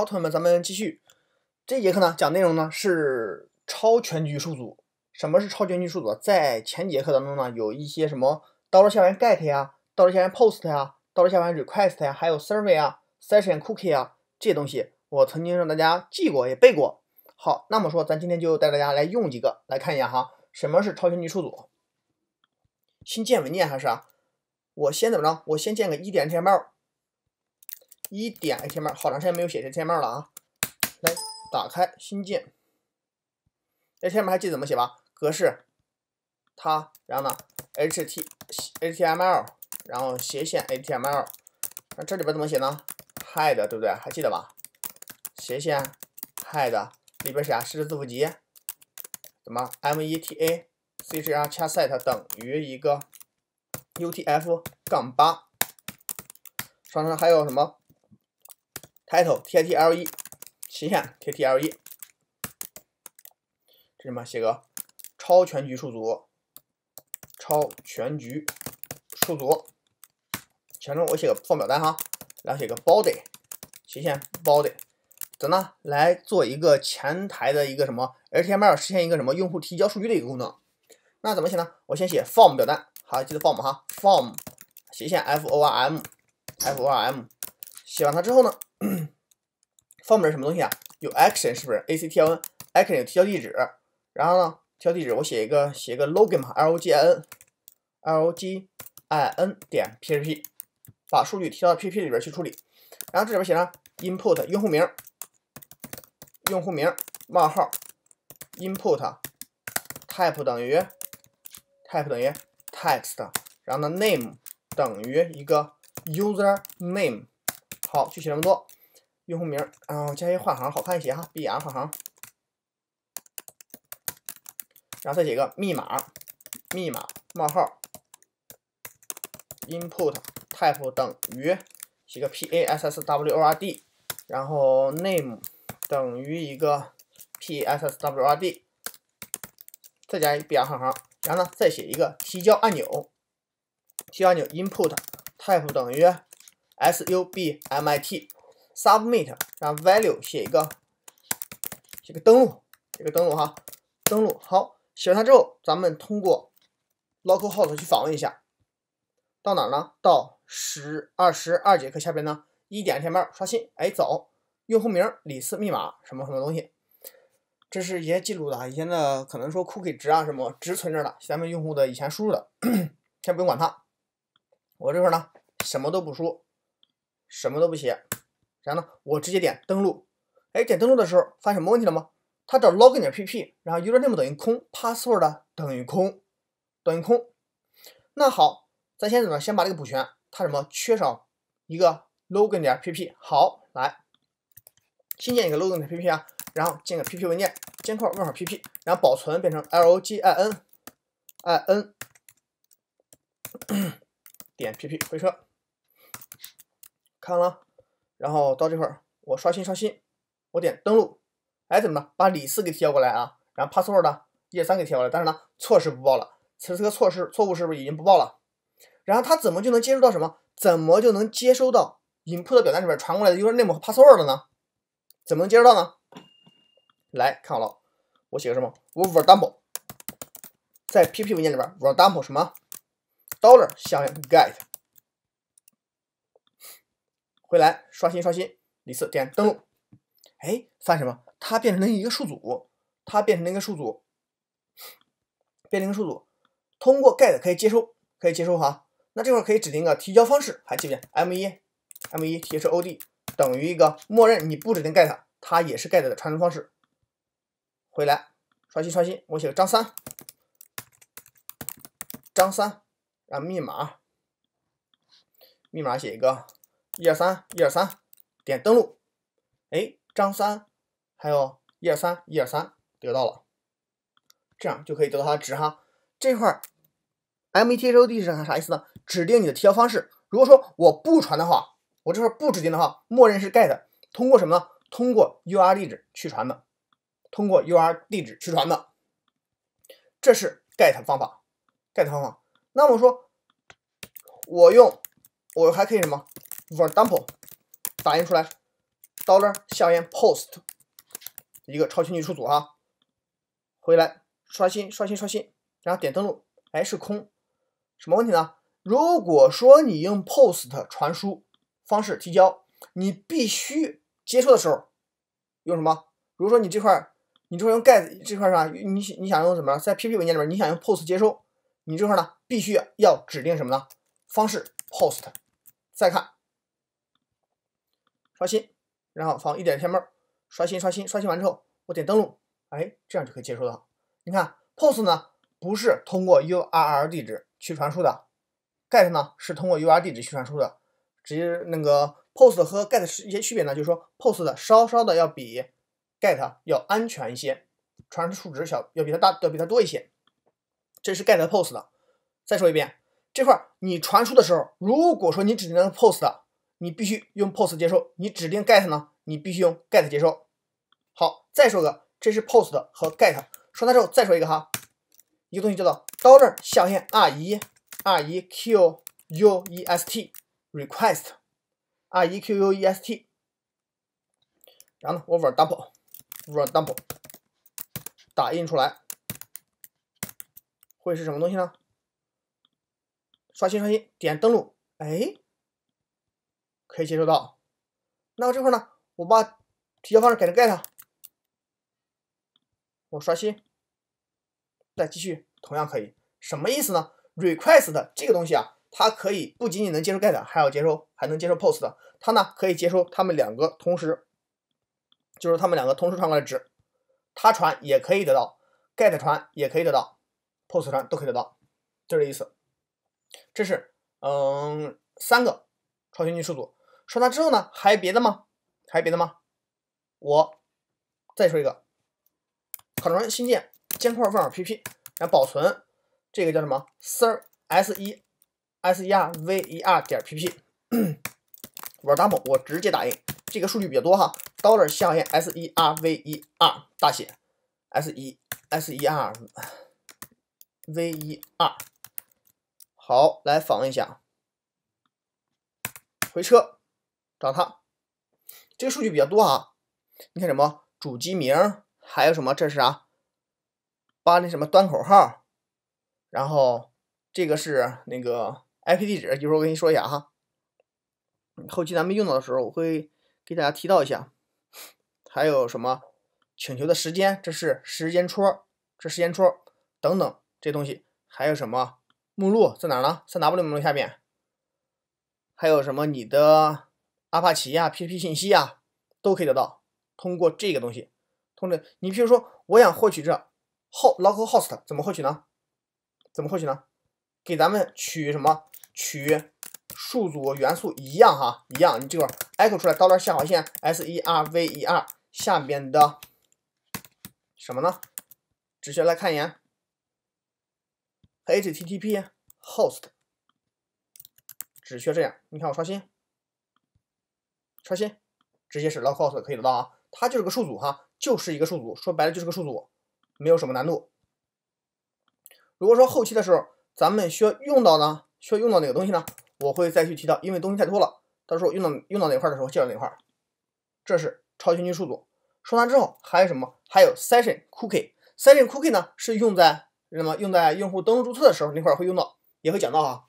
好，同学们，咱们继续。这节课呢，讲内容呢是超全局数组。什么是超全局数组？在前节课当中呢，有一些什么到了下边 get 呀，到了下边 post 呀，到了下边 request 呀，还有 s u r v e y 啊，session cookie 啊这些东西，我曾经让大家记过，也背过。好，那么说，咱今天就带大家来用几个来看一下哈，什么是超全局数组？新建文件还是啊？我先怎么着？我先建个一点天 l 一点 h T M L，好长时间没有写 h T M L 了啊！来，打开新建。h T M L 还记得怎么写吧？格式，它，然后呢，H T H T M L，然后斜线 h T M L。那这里边怎么写呢？Head 对不对？还记得吧？斜线 Head 里边写啥？是字符集，什么 M E T A C C R I T C e T 等于一个 U T F 杠八。上面还有什么？title title，斜线 title，这什么写个超全局数组，超全局数组，前中我写个放表单哈，然后写个 body，斜线 body，等呢来做一个前台的一个什么 HTML 实现一个什么用户提交数据的一个功能，那怎么写呢？我先写 form 表单，好，记得 form 哈，form，斜线 form，form，写完它之后呢？form 是什么东西啊？有 action 是不是？action action 提交地址，然后呢，提交地址我写一个写一个 login 嘛，login login 点 php，把数据提交到 php 里边去处理。然后这里边写上 input 用户名，用户名冒号 input type 等于 type 等于 text，然后呢 name 等于一个 user name。好，就写这么多。用户名，然后加一换行，好看一些哈。B R 换行，然后再写个密码，密码冒号，input type 等于写个 P A S S W O R D，然后 name 等于一个 P S S W O R D，再加一 B R 换行，然后呢再写一个提交按钮，提交按钮 input type 等于。submit submit 让 value 写一个写个登录，写个登录哈，登录好写完它之后，咱们通过 localhost 去访问一下，到哪呢？到十二十二节课下边呢？一点前面刷新，哎，走，用户名李四，密码什么什么东西，这是一些记录的，以前的可能说 cookie 值啊什么，值存这的，咱们用户的以前输入的，先不用管它，我这块呢什么都不输。什么都不写，然后呢，我直接点登录。哎，点登录的时候，发现什么问题了吗？它找 login.pp，点然后 username 等于空，password 等于空，等于空。那好，咱先怎么？先把这个补全。它什么缺少一个 login.pp。好，来新建一个 login.pp 啊，然后建个 pp 文件，尖括号问号 pp，然后保存变成 login，in 点 pp，回车。看完了，然后到这块儿，我刷新刷新，我点登录，哎怎么了？把李四给调过来啊，然后 password 呢？一二三给调过来，但是呢，错失不报了，此时这个错失错误是不是已经不报了？然后他怎么就能接收到什么？怎么就能接收到 input 表单里面传过来的 username 和 password 了呢？怎么能接收到呢？来看好了，我写个什么？我 var double 在 PP 文件里边 var double 什么 dollar 面 get。回来刷新刷新，李四点登录，哎，现什么？它变成了一个数组，它变成了一个数组，变成数组，通过 get 可以接收，可以接收哈。那这块可以指定一个提交方式，还记不记得 m 1 m 1提示 OD 等于一个默认，你不指定 get，它也是 get 的传输方式。回来刷新刷新，我写个张三，张三，然后密码，密码写一个。一二三，一二三，点登录。哎，张三，还有一二三，一二三，得到了，这样就可以得到它的值哈。这块儿，method 是啥意思呢？指定你的提交方式。如果说我不传的话，我这块不指定的话，默认是 get，通过什么呢？通过 URL 地址去传的，通过 URL 地址去传的，这是 get 方法，get 方法。那么说，我用，我还可以什么？For example，打印出来，dollar 下边 post 一个超清级数组哈，回来刷新刷新刷新，然后点登录，哎是空，什么问题呢？如果说你用 post 传输方式提交，你必须接收的时候用什么？如果说你这块，你这块用 get 这块是吧？你你想用什么？在 p p 文件里面，你想用 post 接收，你这块呢必须要指定什么呢？方式 post，再看。刷新，然后放一点天猫，刷新，刷新，刷新完之后，我点登录，哎，这样就可以接收到。你看，post 呢不是通过 URL 地址去传输的，get 呢是通过 URL 地址去传输的。直接那个 post 和 get 是一些区别呢，就是说 post 的稍稍的要比 get 要安全一些，传输数值小，要比它大，要比它多一些。这是 get post 的。再说一遍，这块你传输的时候，如果说你只能 post 的。你必须用 post 接收，你指定 get 呢？你必须用 get 接收。好，再说个，这是 post 和 get 说完之后再说一个哈，一个东西叫做 dollar 下限 r 1 r e q u e s t request r e q u e s t，然后呢，我 r double，r double 打印出来会是什么东西呢？刷新刷新，点登录，哎。可以接收到，那我这块呢？我把提交方式改成 GET，我刷新，再继续，同样可以。什么意思呢？Request 这个东西啊，它可以不仅仅能接受 GET，还要接收，还能接受 POST。它呢可以接收它们两个同时，就是它们两个同时传过来值，它传也可以得到，GET 传也可以得到，POST 传都可以得到，就这意思。这是嗯三个超全局数组。说他之后呢？还别的吗？还别的吗？我再说一个，考 l 新建监控儿文件 pp，来保存，这个叫什么？ser s e s e r v e r 点 pp，玩 double，我直接打印，这个数据比较多哈。dollar 项链 s e r v e r 大写 s e s e r v e r，好，来访问一下，回车。找它，这个数据比较多啊，你看什么主机名，还有什么这是啥？把那什么端口号，然后这个是那个 IP 地址。一会儿我跟你说一下哈，后期咱们用到的时候我会给大家提到一下。还有什么请求的时间？这是时间戳，这时间戳等等这东西。还有什么目录在哪儿呢三 w 目录下面。还有什么你的？阿帕奇呀，P2P 信息呀，都可以得到。通过这个东西，通知，你比如说，我想获取这，ho localhost 怎么获取呢？怎么获取呢？给咱们取什么？取数组元素一样哈，一样。你这个 echo 出来，到这下划线 s e r v e r 下边的什么呢？只需要来看一眼，h t t p host，只需要这样。你看我刷新。刷新，直接是 l o c o u t 可以得到啊，它就是个数组哈，就是一个数组，说白了就是个数组，没有什么难度。如果说后期的时候咱们需要用到呢，需要用到哪个东西呢？我会再去提到，因为东西太多了，到时候用到用到哪块的时候介绍哪块。这是超全局数组，说完之后还有什么？还有 session cookie，session cookie 呢是用在什么用在用户登录注册的时候那块会用到，也会讲到啊，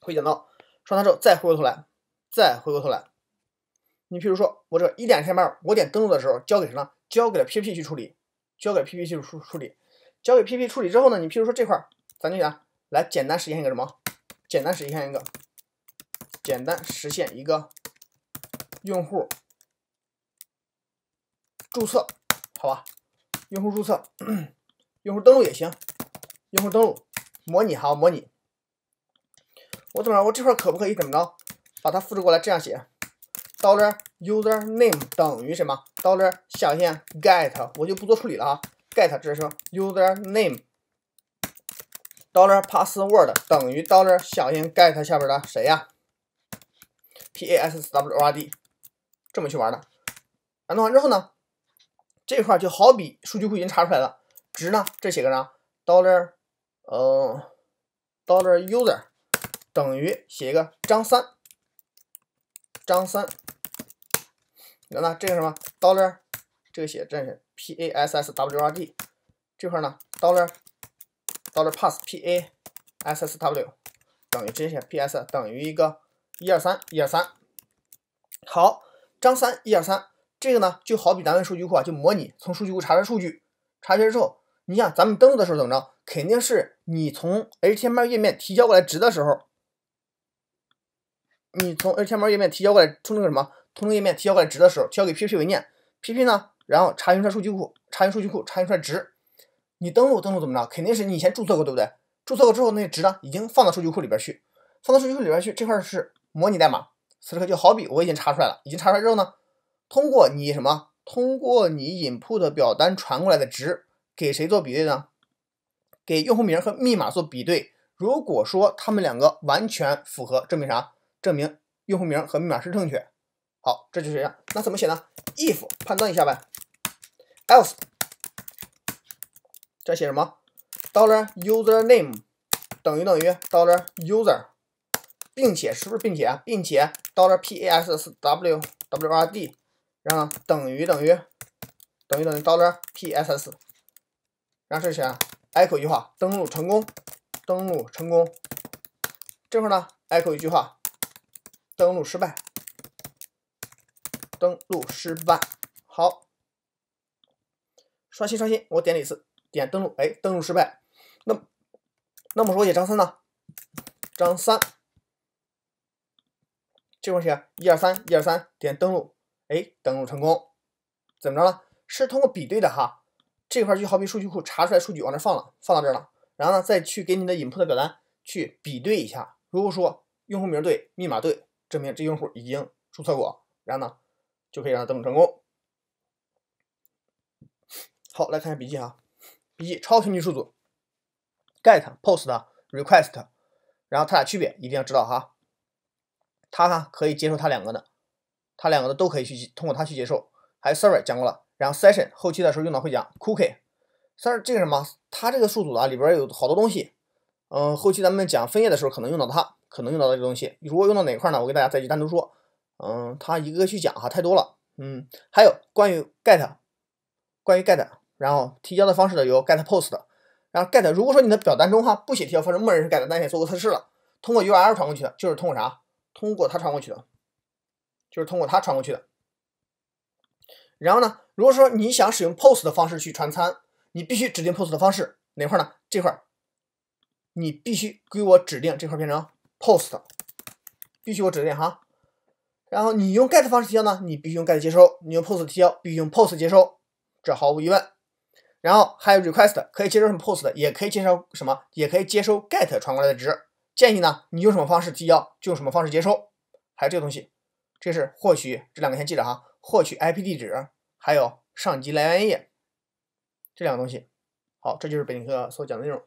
会讲到。说完之后再回过头来，再回过头来。你比如说，我这一点钱包，我点登录的时候，交给什么？交给了 P P t 去处理，交给 P P t 去处处理，交给 P P t 处理之后呢？你譬如说这块咱就讲来简单实现一个什么？简单实现一个，简单实现一个用户注册，好吧？用户注册，用户登录也行，用户登录，模拟哈，模拟。我怎么着？我这块可不可以怎么着？把它复制过来，这样写。dollar user name 等于什么？dollar 下线 get 我就不做处理了啊。get 这是 user name。dollar password 等于 dollar 下线 get 下边的谁呀 p a s w o r d 这么去玩的。玩弄完之后呢，这块就好比数据库已经查出来了，值呢这写个啥 d o l l a r 呃，dollar user 等于写一个张三，张三。那这个什么 dollar，这个写这是 p a s s w r d，这块呢 dollar，dollar pass p a s s w 等于直接写 p s 等于一个一二三一二三。好，张三一二三，这个呢就好比咱们数据库啊，就模拟从数据库查询数据，查询之后，你想咱们登录的时候怎么着？肯定是你从 html 页面提交过来值的时候，你从 html 页面提交过来出那个什么？通知页面提交过来值的时候，提交给 PP 文件，PP 呢，然后查询出来数据库，查询数据库查询出来值。你登录登录怎么着？肯定是你以前注册过，对不对？注册过之后，那值呢已经放到数据库里边去，放到数据库里边去。这块是模拟代码。此刻就好比我已经查出来了，已经查出来之后呢，通过你什么？通过你 input 表单传过来的值给谁做比对呢？给用户名和密码做比对。如果说他们两个完全符合，证明啥？证明用户名和密码是正确。好，这就是样。那怎么写呢？If 判断一下呗。Else 这写什么？Dollar username 等于等于 Dollar user，并且是不是并且并且 Dollar p a s s w w r d 然后等于等于等于等于 Dollar p s s 然后是写 echo 一句话，登录成功，登录成功。这块呢，echo 一句话，登录失败。登录失败，好，刷新刷新，我点了一次，点登录，哎，登录失败。那那我说一张三呢，张三，这块写一二三一二三点登录，哎，登录成功。怎么着呢？是通过比对的哈，这块就好比数据库查出来数据往这放了，放到这了，然后呢再去给你的引铺的表单去比对一下，如果说用户名对，密码对，证明这用户已经注册过，然后呢？就可以让它登录成功。好，来看一下笔记哈。笔记：超全级数组，get、post request，然后它俩区别一定要知道哈。它哈可以接受它两个的，它两个的都可以去通过它去接受。还有 server 讲过了，然后 session 后期的时候用到会讲 cookie。server 这个什么？它这个数组啊里边有好多东西，嗯，后期咱们讲分页的时候可能用到它，可能用到这个东西。如果用到哪块呢？我给大家再去单独说。嗯，他一个个去讲哈，太多了。嗯，还有关于 get，关于 get，然后提交的方式呢，有 get post 然后 get，如果说你的表单中哈不写提交方式，默认是 get，但也做过测试了，通过 url 传过去的，就是通过啥？通过它传过去的，就是通过它传过去的。然后呢，如果说你想使用 post 的方式去传参，你必须指定 post 的方式哪块呢？这块你必须给我指定这块变成 post，必须我指定哈。然后你用 GET 方式提交呢，你必须用 GET 接收；你用 POST 提交，必须用 POST 接收，这毫无疑问。然后还有 request 可以接收什么 POST 的，也可以接收什么，也可以接收 GET 传过来的值。建议呢，你用什么方式提交，就用什么方式接收。还有这个东西，这是获取这两个先记着哈，获取 IP 地址，还有上级来源页这两个东西。好，这就是本节课所讲的内容。